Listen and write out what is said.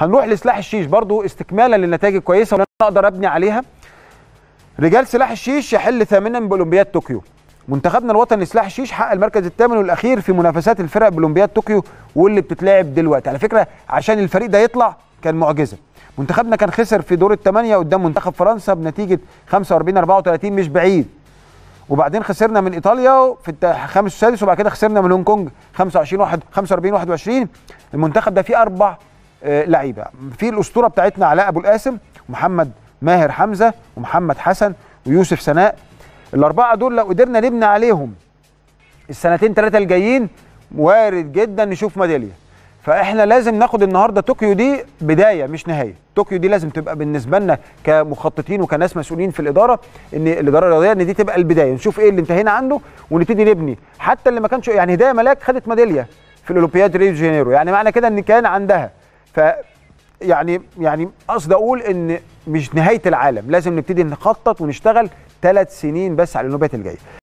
هنروح لسلاح الشيش برضو استكمالا للنتائج الكويسه انا اقدر ابني عليها رجال سلاح الشيش يحل ثامنا باولمبياد طوكيو منتخبنا الوطني سلاح الشيش حقق المركز الثامن والاخير في منافسات الفرق باولمبياد طوكيو واللي بتتلعب دلوقتي على فكره عشان الفريق ده يطلع كان معجزه منتخبنا كان خسر في دور الثمانيه قدام منتخب فرنسا بنتيجه 45 34 مش بعيد وبعدين خسرنا من ايطاليا في الخامس والسادس وبعد كده خسرنا من هونج كونج 25 1 45 21 المنتخب ده فيه اربع آه، لعيبه في الاسطوره بتاعتنا علاء ابو القاسم ومحمد ماهر حمزه ومحمد حسن ويوسف سناء الاربعه دول لو قدرنا نبني عليهم السنتين ثلاثه الجايين وارد جدا نشوف ميداليه فاحنا لازم ناخد النهارده طوكيو دي بدايه مش نهايه طوكيو دي لازم تبقى بالنسبه لنا كمخططين وكناس مسؤولين في الاداره ان الاداره الرياضيه ان دي تبقى البدايه نشوف ايه اللي انتهينا عنده ونبتدي نبني حتى اللي ما كانش يعني هدايا ملاك خدت ميداليه في الاولمبياد ريو جانيرو يعني معنى كده ان كان عندها ف يعني يعني قصدي اقول ان مش نهايه العالم لازم نبتدي نخطط ونشتغل ثلاث سنين بس على النوبات الجايه